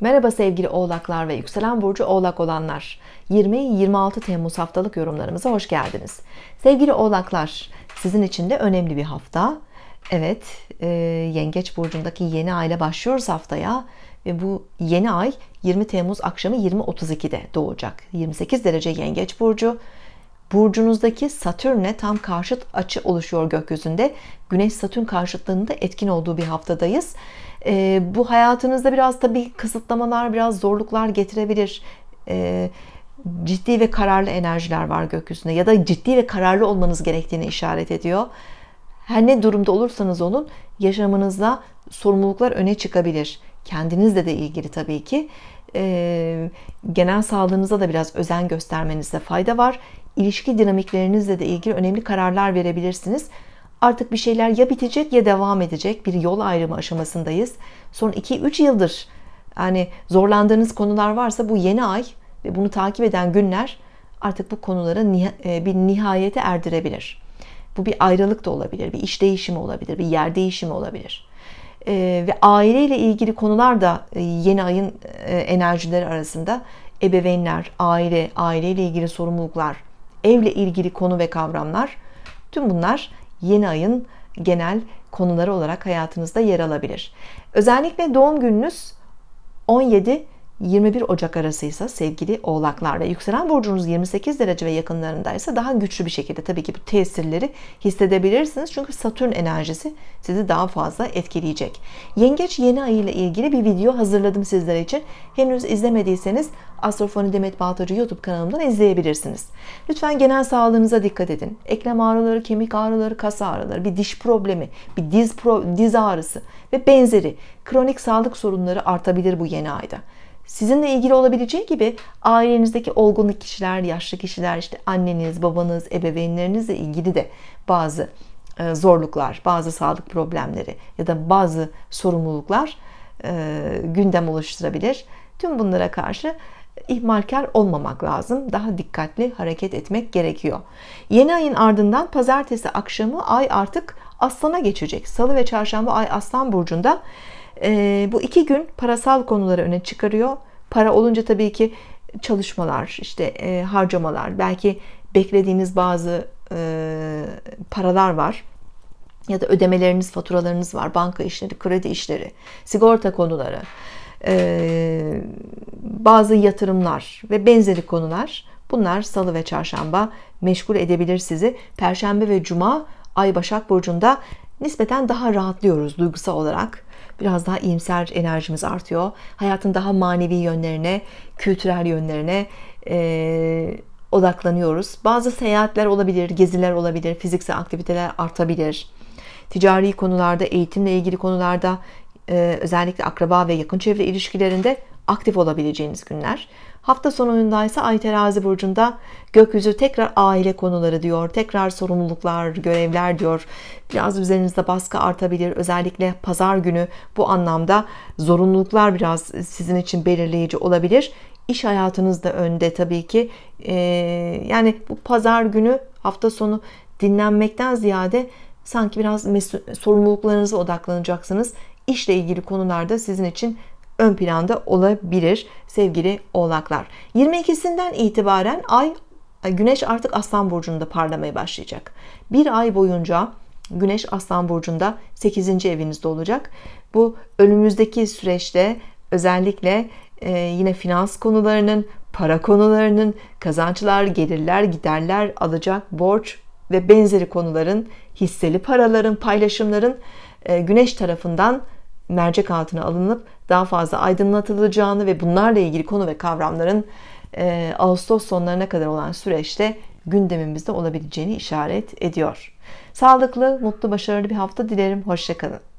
Merhaba sevgili oğlaklar ve yükselen burcu oğlak olanlar. 20-26 Temmuz haftalık yorumlarımıza hoş geldiniz. Sevgili oğlaklar sizin için de önemli bir hafta. Evet e, yengeç burcundaki yeni aile başlıyoruz haftaya. Ve bu yeni ay 20 Temmuz akşamı 20.32'de doğacak. 28 derece yengeç burcu burcunuzdaki Satürn'e tam karşıt açı oluşuyor gökyüzünde. Güneş Satürn karşıtlığında etkin olduğu bir haftadayız. E, bu hayatınızda biraz tabii kısıtlamalar, biraz zorluklar getirebilir. E, ciddi ve kararlı enerjiler var gökyüzünde ya da ciddi ve kararlı olmanız gerektiğini işaret ediyor. Her ne durumda olursanız olun yaşamınızda sorumluluklar öne çıkabilir. Kendinizle de ilgili tabii ki e, genel sağlığınıza da biraz özen göstermenizde fayda var. İlişki dinamiklerinizle de ilgili önemli kararlar verebilirsiniz. Artık bir şeyler ya bitecek ya devam edecek bir yol ayrımı aşamasındayız. Son 2-3 yıldır yani zorlandığınız konular varsa bu yeni ay ve bunu takip eden günler artık bu konulara e, bir nihayete erdirebilir. Bu bir ayrılık da olabilir, bir iş değişimi olabilir, bir yer değişimi olabilir. Ee, ve aileyle ilgili konular da e, yeni ayın e, enerjileri arasında ebeveynler, aile, aileyle ilgili sorumluluklar, evle ilgili konu ve kavramlar tüm bunlar yeni ayın genel konuları olarak hayatınızda yer alabilir. Özellikle doğum gününüz 17 21 Ocak arasıysa sevgili oğlaklar ve yükselen burcunuz 28 derece ve yakınlarındaysa daha güçlü bir şekilde tabii ki bu tesirleri hissedebilirsiniz. Çünkü Satürn enerjisi sizi daha fazla etkileyecek. Yengeç yeni ay ile ilgili bir video hazırladım sizler için. Henüz izlemediyseniz Astrofoni Demet Baltacı YouTube kanalımdan izleyebilirsiniz. Lütfen genel sağlığınıza dikkat edin. Eklem ağrıları, kemik ağrıları, kas ağrıları, bir diş problemi, bir diz, pro, diz ağrısı ve benzeri kronik sağlık sorunları artabilir bu yeni ayda sizinle ilgili olabileceği gibi ailenizdeki olgunluk kişiler, yaşlı kişiler, işte anneniz, babanız, ebeveynlerinizle ilgili de bazı e, zorluklar, bazı sağlık problemleri ya da bazı sorumluluklar e, gündem oluşturabilir. Tüm bunlara karşı ihmalkar olmamak lazım. Daha dikkatli hareket etmek gerekiyor. Yeni ayın ardından pazartesi akşamı ay artık aslana geçecek. Salı ve çarşamba ay aslan burcunda e, bu iki gün parasal konuları öne çıkarıyor. Para olunca tabii ki çalışmalar, işte e, harcamalar, belki beklediğiniz bazı e, paralar var ya da ödemeleriniz, faturalarınız var, banka işleri, kredi işleri, sigorta konuları, e, bazı yatırımlar ve benzeri konular. Bunlar salı ve çarşamba meşgul edebilir sizi. Perşembe ve cuma Ay Başak Burcu'nda nispeten daha rahatlıyoruz duygusal olarak. Biraz daha iyimser enerjimiz artıyor. Hayatın daha manevi yönlerine, kültürel yönlerine e, odaklanıyoruz. Bazı seyahatler olabilir, geziler olabilir, fiziksel aktiviteler artabilir. Ticari konularda, eğitimle ilgili konularda, e, özellikle akraba ve yakın çevre ilişkilerinde aktif olabileceğiniz günler. Hafta sonunda ise Ay Terazi burcunda gökyüzü tekrar aile konuları diyor. Tekrar sorumluluklar, görevler diyor. Biraz üzerinizde baskı artabilir. Özellikle pazar günü bu anlamda zorunluluklar biraz sizin için belirleyici olabilir. İş hayatınız da önde tabii ki. Ee, yani bu pazar günü hafta sonu dinlenmekten ziyade sanki biraz sorumluluklarınıza odaklanacaksınız. İşle ilgili konularda sizin için ön planda olabilir sevgili oğlaklar. 22'sinden itibaren ay e, Güneş artık Aslan burcunda parlamaya başlayacak. Bir ay boyunca Güneş Aslan burcunda 8. evinizde olacak. Bu önümüzdeki süreçte özellikle e, yine finans konularının, para konularının, kazançlar, gelirler, giderler, alacak, borç ve benzeri konuların, hisseli paraların, paylaşımların e, Güneş tarafından mercek altına alınıp daha fazla aydınlatılacağını ve bunlarla ilgili konu ve kavramların e, Ağustos sonlarına kadar olan süreçte gündemimizde olabileceğini işaret ediyor. Sağlıklı, mutlu, başarılı bir hafta dilerim. Hoşçakalın.